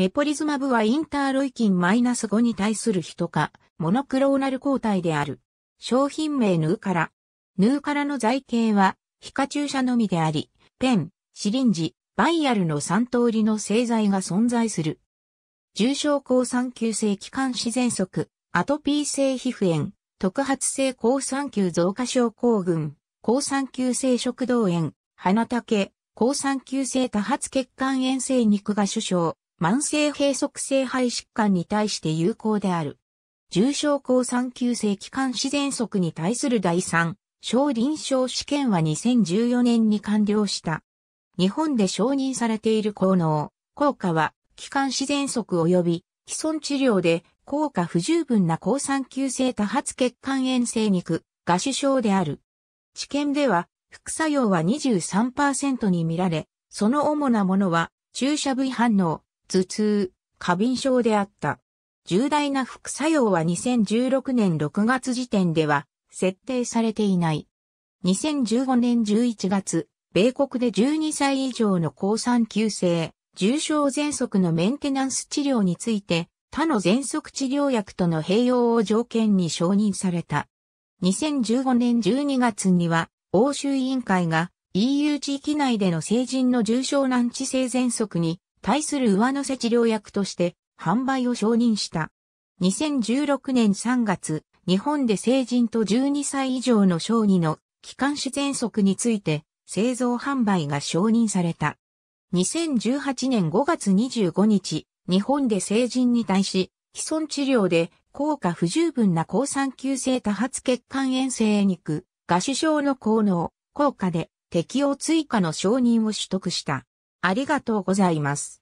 メポリズマブはインターロイキン -5 に対する人ト化、モノクローナル抗体である。商品名ヌーカラ。ヌーカラの材形は、皮下注射のみであり、ペン、シリンジ、バイアルの3通りの製剤が存在する。重症抗酸球性気管支喘息、アトピー性皮膚炎、特発性抗酸球増加症候群、抗酸球性食道炎、鼻竹、抗酸球性多発血管炎性肉芽主症、慢性閉塞性肺疾患に対して有効である。重症抗酸急性気管支喘息に対する第3、小臨床試験は2014年に完了した。日本で承認されている効能、効果は、気管支喘息及び、既存治療で、効果不十分な抗酸急性多発血管炎性肉、が主症である。治験では、副作用は23%に見られ、その主なものは、注射部位反応、頭痛、過敏症であった。重大な副作用は2016年6月時点では設定されていない。2015年11月、米国で12歳以上の高産急性、重症喘息のメンテナンス治療について、他の喘息治療薬との併用を条件に承認された。2015年12月には、欧州委員会が EU 地域内での成人の重症難治性喘息に対する上乗せ治療薬として販売を承認した。2016年3月、日本で成人と12歳以上の小児の気管支喘息について製造販売が承認された。2018年5月25日、日本で成人に対し、既存治療で効果不十分な抗酸球性多発血管炎性肉、合種症の効能、効果で適用追加の承認を取得した。ありがとうございます。